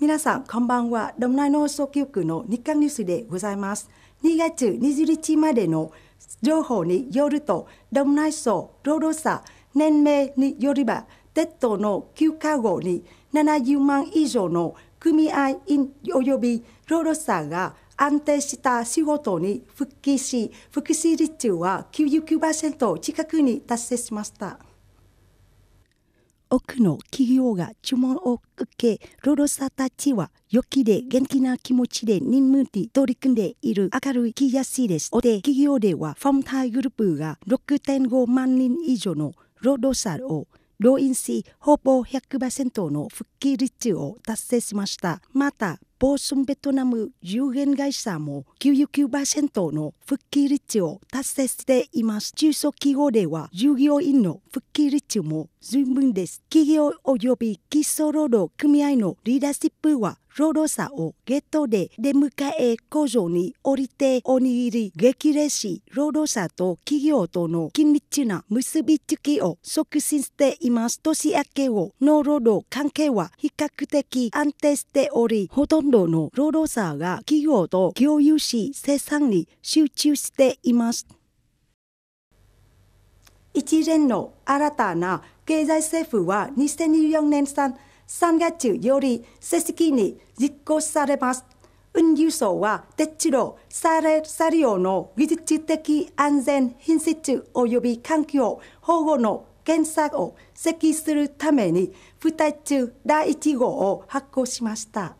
皆さん、こんばんは。ドムナイ放送局の日刊ニュースでございます。2月20日までの情報によると、ドムナイ省労働者年齢によれば、鉄道の休暇後に70万以上の組合員及び労働者が安定した仕事に復帰し、福祉率は99%近くに達成しました。多くの企業が注文を受け、労働者たちは良きで元気な気持ちで任務に取り組んでいる明るい気やすいです。大手企業では、ファンターグループが6.5万人以上の労働者をローイ老因ーほぼ100%の復帰率を達成しました。また、ボーソンベトナム有限会社も99%の復帰率を達成しています。中小企業では従業員の復帰率も十分です。企業及び基礎労働組合のリーダーシップはロロサをゲットで出迎え工場に降りておにぎり激励しロロサと企業との緊密な結びつきを促進しています年明けをの労働関係は比較的安定しておりほとんどの労働者が企業と共有し生産に集中しています一連の新たな経済政府は2024年産3月より正式に実行されます。運輸省は鉄路されさるの技術的安全品質及び環境保護の検査を設置するために2つ第1号を発行しました。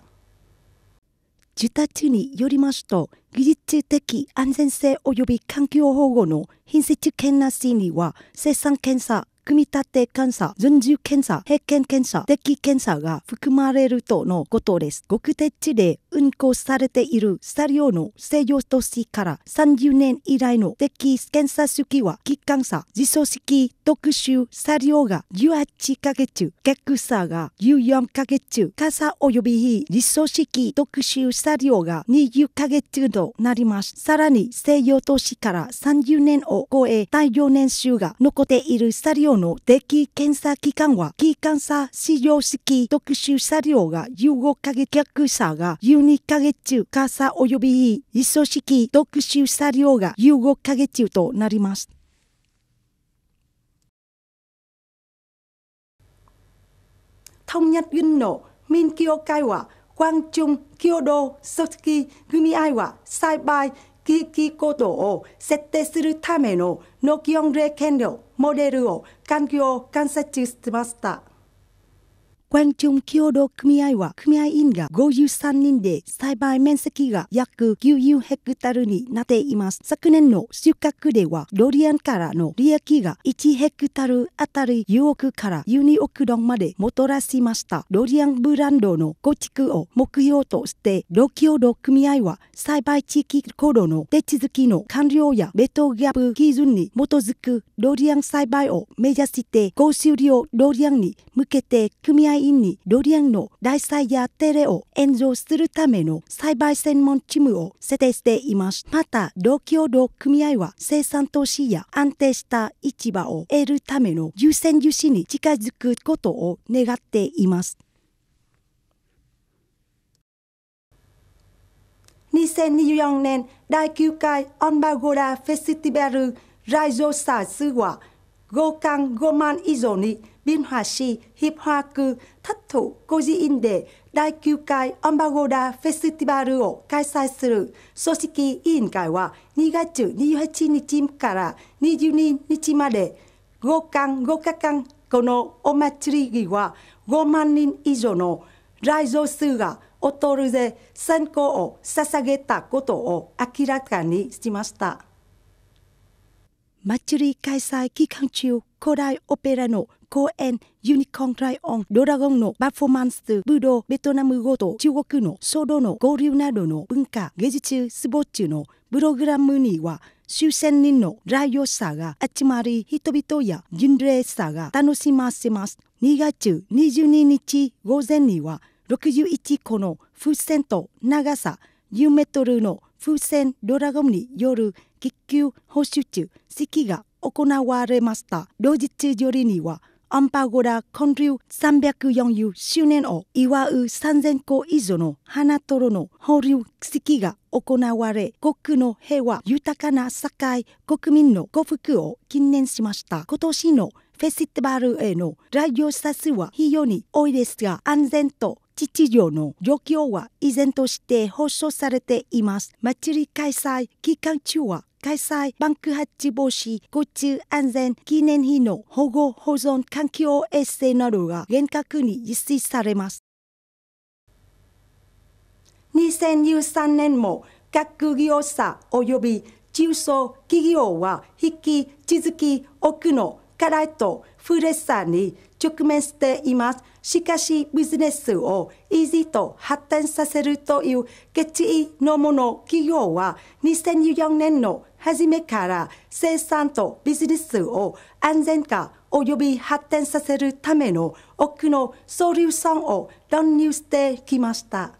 自達によりますと、技術的安全性及び環境保護の品質検査には生産検査、組み立て検査、順次検査、平均検査、適検査が含まれるとのことです。極的地で運行されているスタオの西洋都市から30年以来の適検査式は、機関差、自走式特殊スタオが18ヶ月、逆差が14ヶ月、傘及び非実式特殊スタオが20ヶ月となります。さらに西洋都市から30年を超え、大量年収が残っているスタオの定期検査機関は、機関差使用式特殊車両が15か月客車が12ヶ月中、加差及び一送式特殊車両が15ヶ月中となります。通日運の民協会は、光中、共同組織組合は、栽培、危ー行動を設定するための農業例権力モデルを環境観察しました。quan trung k y o o 組合は組合員が53人で栽培面積が約90ヘクタールになっています。昨年の収穫ではロリアンからの利益が1ヘクタールあたり10億から12億ドンまでもたらしました。ロリアンブランドの構築を目標としてロキオド組合は栽培地域行動の手続きの完了やベトギャップ基準に基づくロリアン栽培を目指して高収量ロリアンに向けて組合員にロリアンの大災やテレを炎上するための栽培専門チームを設定しています。また、同協同組合は生産投資や安定した市場を得るための優先融資に近づくことを願っています。2024年第9回オンバゴラフェスティバルライゾサー数は、5巻5万以上に Biên Hòa Si, Hiệp Hoa Cư, Thất Thủ, Koji Inde, Dai Kyukai Ombagoda Festival を開催する組織委員会は2月28日から22日まで5巻5日間このお祭りは5万人以上の来場数が訪れ参考を捧げたことを明らかにしました。祭り開催期間中古代オペラの p e r ン no Koen Unicorn Rai on d 武道ベトナム語と中国の書道の合流などの文化芸術スポーツのプログラムには数千人の来用者が集まり人々や巡礼者が楽しませます。2月22日午前には61個の風船と長さ10メートルの風船ドラゴンによる気球放出式が行われました。同日よりには、アンパゴラ建立340周年を祝う3000個以上の花ろの放流式が行われ、国の平和豊かな社会、国民の幸福を記念しました。今年のフェスティバルへの来場者数は非常に多いですが、安全と秩序の状況は依然として保障されています。祭り開催期間中は開催バンクハッチ防止、交通安全記念碑の保護保存環境衛生などが厳格に実施されます。2013年も各業者及び中小企業は引き続き多くの課題とフレッサーに直面しています。しかし、ビジネスを維持と発展させるという決意のもの企業は、2014年の初めから生産とビジネスを安全化及び発展させるための多くの総流産を導入してきました。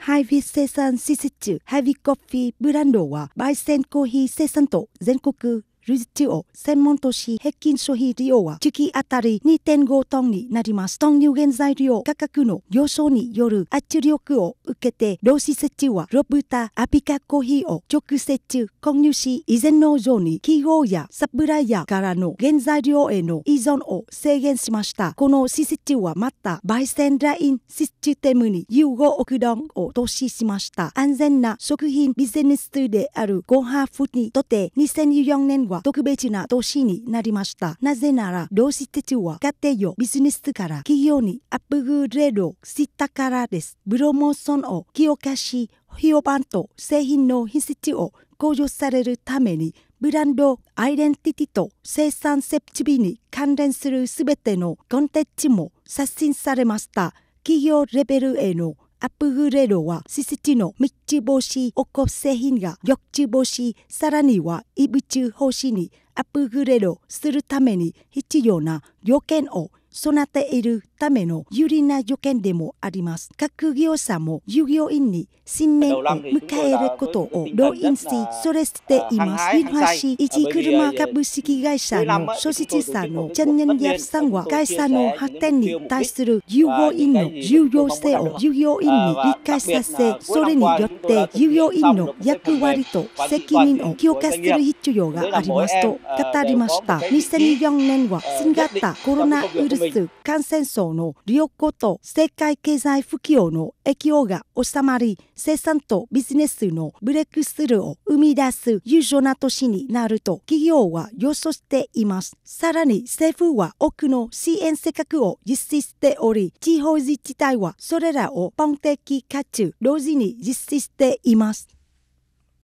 ハイビス生産施設ハイビコーヒーブランドは焙煎コーヒー生産と全国ルジオ専門都市平均消費量は月あたり2.5トンになります。トン原材料価格の上昇による圧力を受けて、ロシ設置はロブタ、アピカコーヒーを直接購入し、以前のように企業やサプライヤーからの原材料への依存を制限しました。この施設はまた、焙煎ラインシステムに融合億ドンを投資しました。安全な食品ビジネスであるゴハフにとって2014年はは特別な年になりました。なぜなら、同志たちは家庭用ビジネスから企業にアップグレードしたからです。ブロモーションを強化し、評判と製品の品質を向上されるために、ブランド、アイデンティティと生産設備に関連するすべてのコンテンツも刷新されました。企業レベルへのアップグレードはシスティの道星おこ製品が緑地星さらには異物星にアップグレードするために必要な条件をソているための有利な条件でもあります。各業者も従業員に新年を迎えることを動員し、それしています。日市一車株式会社の所持者のチャンニン・フさんは、会社の発展に対する従業員の重要性を従業員に理解させ、それによって従業員の役割と責任を強化する必要がありますと語りました。2004年は新型コロナウイルスつ感染症の流行と世界経済不況の影響が収まり、生産とビジネスのブレイクスルーを生み出す優秀な年になると企業は予想しています。さらに政府は多くの支援施策を実施しており、地方自治体はそれらを本的かつ同時に実施しています。